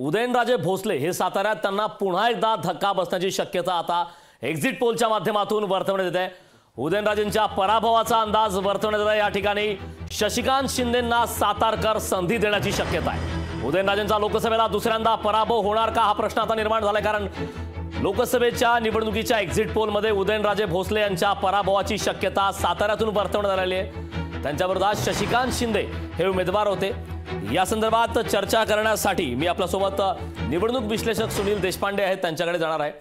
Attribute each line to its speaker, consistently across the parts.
Speaker 1: उदयनराजे भोसले हे साताऱ्यात त्यांना पुन्हा एकदा धक्का बसण्याची शक्यता आता एक्झिट पोलच्या माध्यमातून वर्तवण्यात आहे उदयनराजेंच्या पराभवाचा अंदाज वर्तवण्यात येत या ठिकाणी शशिकांत शिंदेंना सातारकर संधी देण्याची शक्यता आहे उदयनराजेंचा लोकसभेला दुसऱ्यांदा पराभव होणार का हा प्रश्न आता निर्माण झालाय कारण लोकसभेच्या निवडणुकीच्या एक्झिट पोलमध्ये उदयनराजे भोसले यांच्या पराभवाची शक्यता साताऱ्यातून वर्तवण्यात आलेली आहे त्यांच्याविरोधात शशिकांत शिंदे हे उमेदवार होते या संदर्भात चर्चा करण्यासाठी मी आपल्यासोबत निवडणूक विश्लेषक सुनील देशपांडे आहेत त्यांच्याकडे जाणार आहे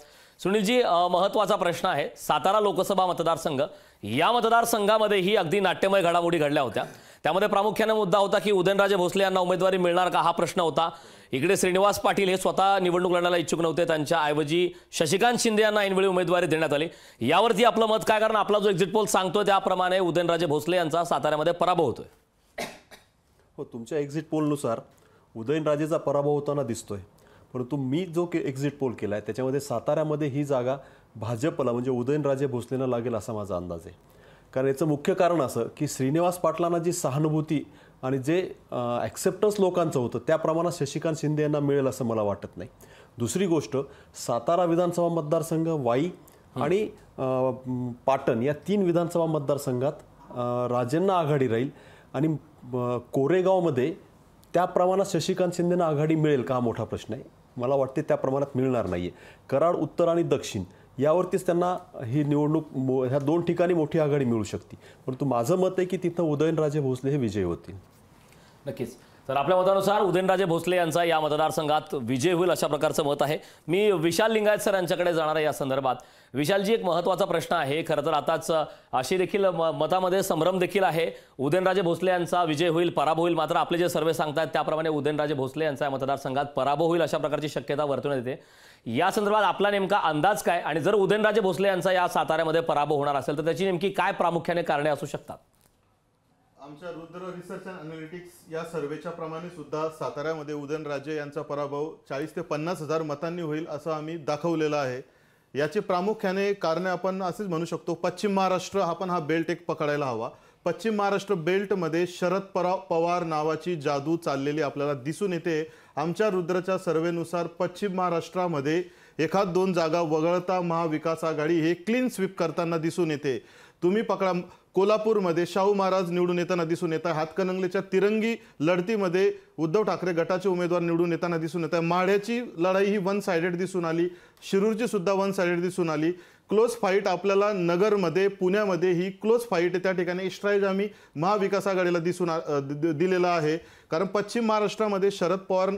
Speaker 1: सुनीलजी महत्त्वाचा प्रश्न आहे सातारा लोकसभा मतदारसंघ या मतदारसंघामध्येही अगदी नाट्यमय घडामोडी घडल्या होत्या त्यामध्ये प्रामुख्याने मुद्दा होता की उदयनराजे भोसले यांना उमेदवारी मिळणार का हा प्रश्न होता इकडे श्रीनिवास पाटील हे स्वतः निवडणूक लढण्याला इच्छुक नव्हते त्यांच्याऐवजी शशिकांत शिंदे यांना ऐनवेळी उमेदवारी देण्यात आली यावरती आपलं मत काय कारण आपला जो एक्झिट पोल सांगतोय त्याप्रमाणे उदयनराजे भोसले यांचा साताऱ्यामध्ये पराभव होतोय
Speaker 2: हो तुमच्या एक्झिट पोलनुसार उदयनराजेचा पराभव होताना दिसतो आहे परंतु मी जो के एक्झिट पोल केला आहे त्याच्यामध्ये साताऱ्यामध्ये ही जागा भाजपला म्हणजे उदयनराजे भोसलेंना लागेल असा माझा अंदाज आहे कारण याचं मुख्य कारण असं की श्रीनिवास पाटलांना जी सहानुभूती आणि जे ॲक्सेप्टन्स लोकांचं होतं त्या शशिकांत शिंदे यांना मिळेल असं मला वाटत नाही दुसरी गोष्ट सातारा विधानसभा मतदारसंघ वाई आणि पाटण या तीन विधानसभा मतदारसंघात राजेंना आघाडी राहील आणि कोरेगावमध्ये त्या प्रमाणात शशिकांत शिंदेना आघाडी मिळेल का हा मोठा प्रश्न आहे मला वाटते त्या प्रमाणात मिळणार नाही आहे कराड उत्तर आणि दक्षिण यावरतीच त्यांना ही निवडणूक मो ह्या दोन ठिकाणी मोठी आघाडी मिळू शकते परंतु माझं मत आहे की तिथं उदयनराजे भोसले हे विजयी होतील नक्कीच
Speaker 1: तर आपल्या मतानुसार उदयनराजे भोसले यांचा या मतदारसंघात विजय होईल अशा प्रकारचं मत आहे मी विशाल लिंगायत सर यांच्याकडे जाणार आहे या संदर्भात विशालजी एक महत्त्वाचा प्रश्न आहे खरं तर आताच अशी देखील मतामध्ये संभ्रम देखील आहे उदयनराजे भोसले यांचा विजय होईल पराभव होईल मात्र आपले जे सर्वे सांगतात त्याप्रमाणे उदयनराजे भोसले यांचा या मतदारसंघात पराभव होईल अशा प्रकारची शक्यता वर्तवण्यात येते या संदर्भात आपला नेमका अंदाज काय आणि जर उदयनराजे भोसले यांचा या साताऱ्यामध्ये पराभव होणार असेल तर त्याची नेमकी काय प्रामुख्याने कारणे असू शकतात
Speaker 3: आमच्या रुद्र रिसर्च अँड अनालिटिक्स या सर्वेच्या प्रमाणे सुद्धा साताऱ्यामध्ये उदयनराजे यांचा पराभव चाळीस ते पन्नास हजार मतांनी होईल असं आम्ही दाखवलेलं आहे याचे प्रामुख्याने कारणे आपण असेच म्हणू शकतो पश्चिम महाराष्ट्र आपण हा बेल्ट एक पकडायला हवा पश्चिम महाराष्ट्र बेल्टमध्ये शरद परा पवार नावाची जादू चाललेली आपल्याला दिसून येते आमच्या रुद्रच्या सर्वेनुसार पश्चिम महाराष्ट्रामध्ये एखाद दोन जागा वगळता महाविकास आघाडी हे क्लीन स्वीप करताना दिसून येते तुम्ही पकडा कोल्हापूरमध्ये शाहू महाराज निवडून येताना दिसून येत आहे हातकणंगलेच्या तिरंगी लढतीमध्ये उद्धव ठाकरे गटाचे उमेदवार निवडून येताना दिसून येत आहे माढ्याची लढाई ही वन सायडेड दिसून आली शिरूरची सुद्धा वन सायडेड दिसून आली क्लोज फाईट आपल्याला नगरमध्ये पुण्यामध्ये ही क्लोज फाईट त्या ठिकाणी इस्ट्राईज आम्ही महाविकास आघाडीला दिसून दिलेला आहे कारण पश्चिम महाराष्ट्रामध्ये शरद पवार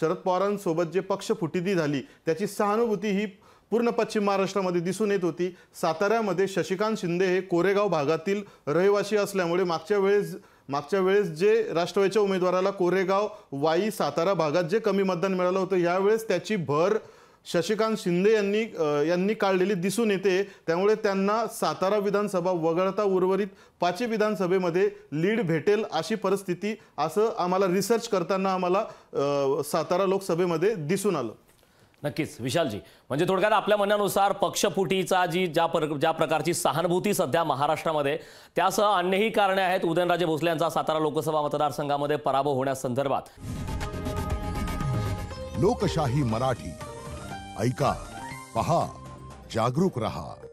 Speaker 3: शरद पवारांसोबत जे पक्ष फुटीदी झाली त्याची सहानुभूती ही पूर्ण पश्चिम महाराष्ट्रामध्ये दिसून येत होती साताऱ्यामध्ये शशिकांत शिंदे हे कोरेगाव भागातील रहिवासी असल्यामुळे मागच्या वेळेस मागच्या वेळेस जे राष्ट्रवादीच्या उमेदवाराला कोरेगाव वाई सातारा भागात जे कमी मतदान मिळालं होतं यावेळेस त्याची भर शशिकांत शिंदे यांनी यांनी काढलेली दिसून येते त्यामुळे त्यांना सातारा विधानसभा वगळता उर्वरित पाचवी विधानसभेमध्ये लीड भेटेल अशी परिस्थिती असं आम्हाला रिसर्च करताना आम्हाला सातारा लोकसभेमध्ये
Speaker 1: दिसून आलं नक्कीच विशालजी म्हणजे थोडक्यात आपल्या म्हणण्यानुसार पक्षफुटीचा जी ज्या पर ज्या प्रकारची सहानुभूती सध्या महाराष्ट्रामध्ये त्यासह अन्यही कारणे आहेत उदयनराजे भोसले यांचा सातारा लोकसभा मतदारसंघामध्ये पराभव होण्यासंदर्भात
Speaker 3: लोकशाही मराठी ऐका पहा जागरूक रहा